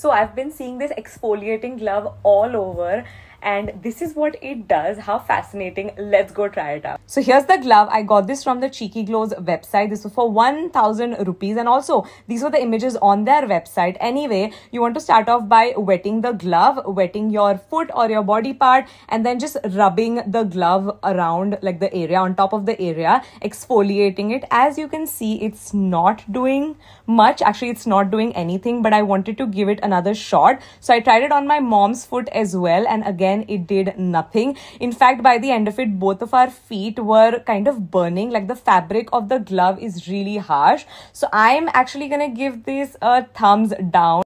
So I've been seeing this exfoliating glove all over and this is what it does. How fascinating. Let's go try it out. So here's the glove. I got this from the Cheeky Glows website. This was for 1000 rupees and also these were the images on their website. Anyway, you want to start off by wetting the glove, wetting your foot or your body part and then just rubbing the glove around like the area on top of the area, exfoliating it. As you can see, it's not doing much. Actually, it's not doing anything, but I wanted to give it another shot. So I tried it on my mom's foot as well. And again, again it did nothing in fact by the end of it both of our feet were kind of burning like the fabric of the glove is really harsh so i'm actually gonna give this a thumbs down